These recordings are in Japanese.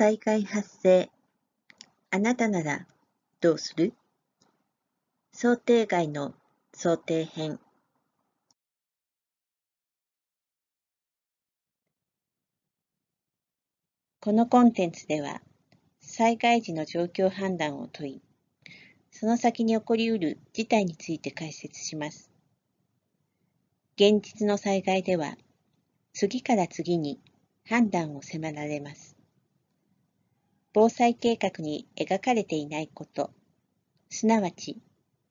災害発生。あなたならどうする想定外の想定編。このコンテンツでは、災害時の状況判断を問い、その先に起こりうる事態について解説します。現実の災害では、次から次に判断を迫られます。防災計画に描かれていないこと、すなわち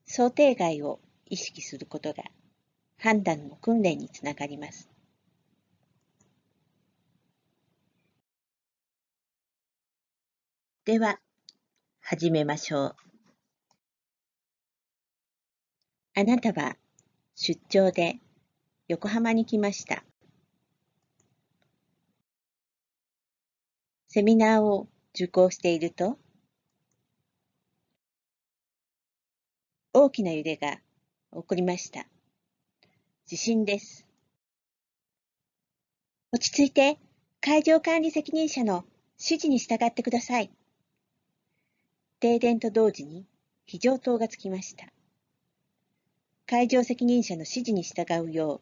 想定外を意識することが判断の訓練につながります。では、始めましょう。あなたは出張で横浜に来ました。セミナーを受講していると、大きな揺れが起こりました。地震です。落ち着いて会場管理責任者の指示に従ってください。停電と同時に非常灯がつきました。会場責任者の指示に従うよう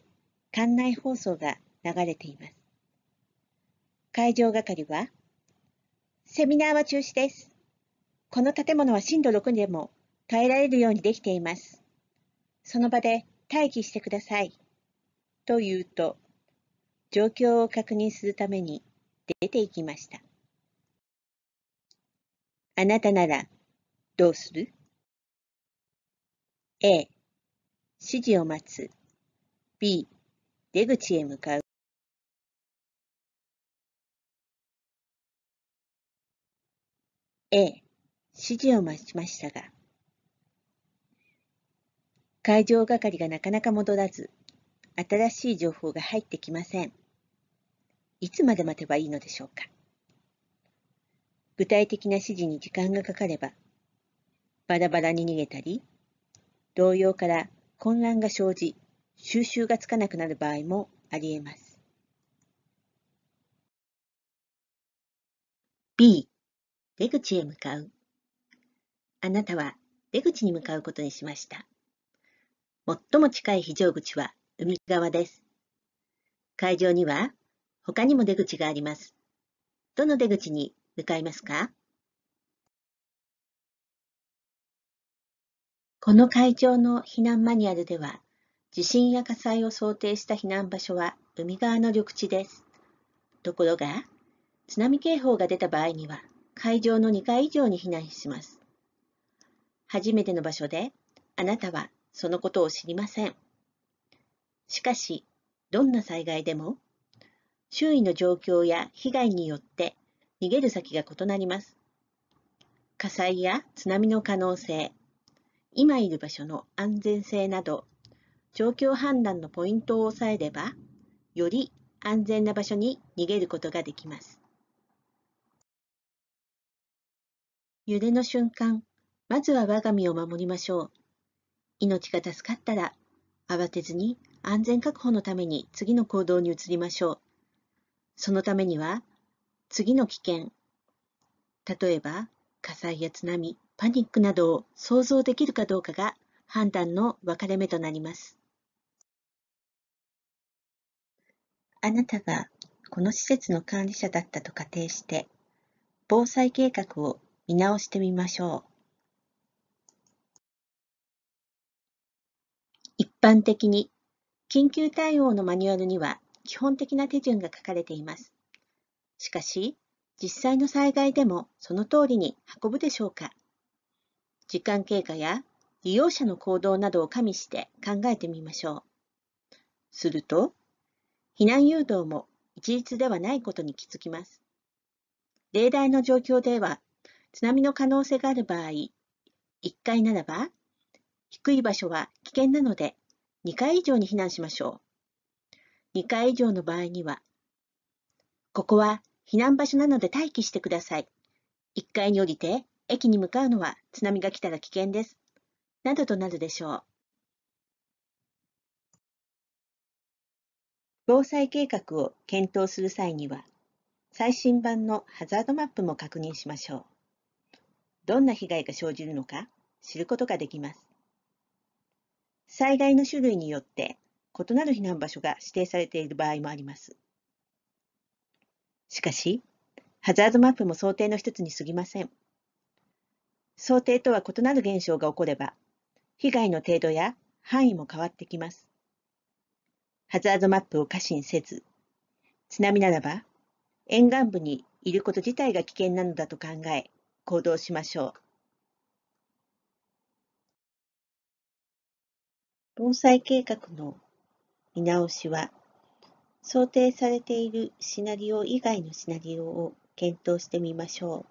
館内放送が流れています。会場係はセミナーは中止です。この建物は震度6でも耐えられるようにできています。その場で待機してください。と言うと、状況を確認するために出て行きました。あなたならどうする ?A、指示を待つ。B、出口へ向かう。A、指示を待ちましたが、会場係がなかなか戻らず、新しい情報が入ってきません。いつまで待てばいいのでしょうか。具体的な指示に時間がかかれば、バラバラに逃げたり、動揺から混乱が生じ、収集がつかなくなる場合もあり得ます。B 出口へ向かう。あなたは出口に向かうことにしました。最も近い非常口は海側です。会場には他にも出口があります。どの出口に向かいますかこの会場の避難マニュアルでは、地震や火災を想定した避難場所は海側の緑地です。ところが、津波警報が出た場合には、会場の2階以上に避難します。初めての場所で、あなたはそのことを知りません。しかし、どんな災害でも、周囲の状況や被害によって逃げる先が異なります。火災や津波の可能性、今いる場所の安全性など、状況判断のポイントを押さえれば、より安全な場所に逃げることができます。揺れの瞬間、まずは我が身を守りましょう。命が助かったら、慌てずに安全確保のために次の行動に移りましょう。そのためには、次の危険、例えば火災や津波、パニックなどを想像できるかどうかが判断の分かれ目となります。あなたがこの施設の管理者だったと仮定して、防災計画を見直してみましょう。一般的に、緊急対応のマニュアルには基本的な手順が書かれています。しかし、実際の災害でもその通りに運ぶでしょうか時間経過や利用者の行動などを加味して考えてみましょう。すると、避難誘導も一律ではないことに気づきます。例題の状況では、津波の可能性がある場合、1階ならば、低い場所は危険なので、2階以上に避難しましょう。2階以上の場合には、ここは避難場所なので待機してください。1階に降りて、駅に向かうのは津波が来たら危険です。などとなるでしょう。防災計画を検討する際には、最新版のハザードマップも確認しましょう。どんな被害が生じるのか知ることができます。災害の種類によって異なる避難場所が指定されている場合もあります。しかし、ハザードマップも想定の一つに過ぎません。想定とは異なる現象が起これば、被害の程度や範囲も変わってきます。ハザードマップを過信せず、津波ならば沿岸部にいること自体が危険なのだと考え、行動しましょう。防災計画の見直しは、想定されているシナリオ以外のシナリオを検討してみましょ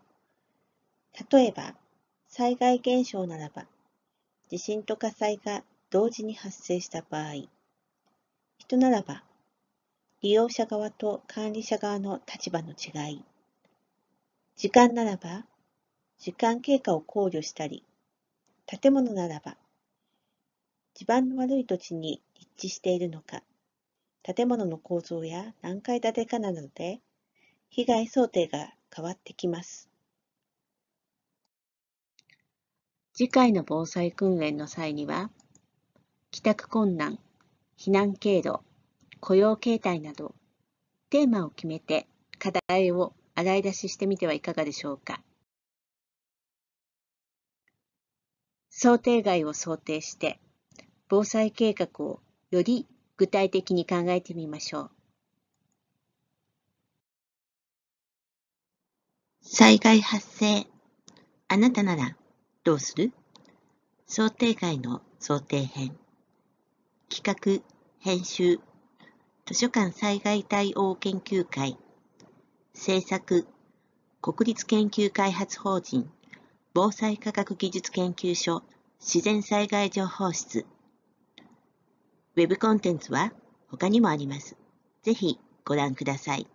う。例えば、災害現象ならば、地震と火災が同時に発生した場合、人ならば、利用者側と管理者側の立場の違い、時間ならば、時間経過を考慮したり、建物ならば、地盤の悪い土地に立地しているのか、建物の構造や何階建てかなどで、被害想定が変わってきます。次回の防災訓練の際には、帰宅困難、避難経路、雇用形態など、テーマを決めて課題を洗い出ししてみてはいかがでしょうか。想定外を想定して、防災計画をより具体的に考えてみましょう。災害発生。あなたならどうする想定外の想定編。企画、編集、図書館災害対応研究会。制作、国立研究開発法人。防災科学技術研究所自然災害情報室。ウェブコンテンツは他にもあります。ぜひご覧ください。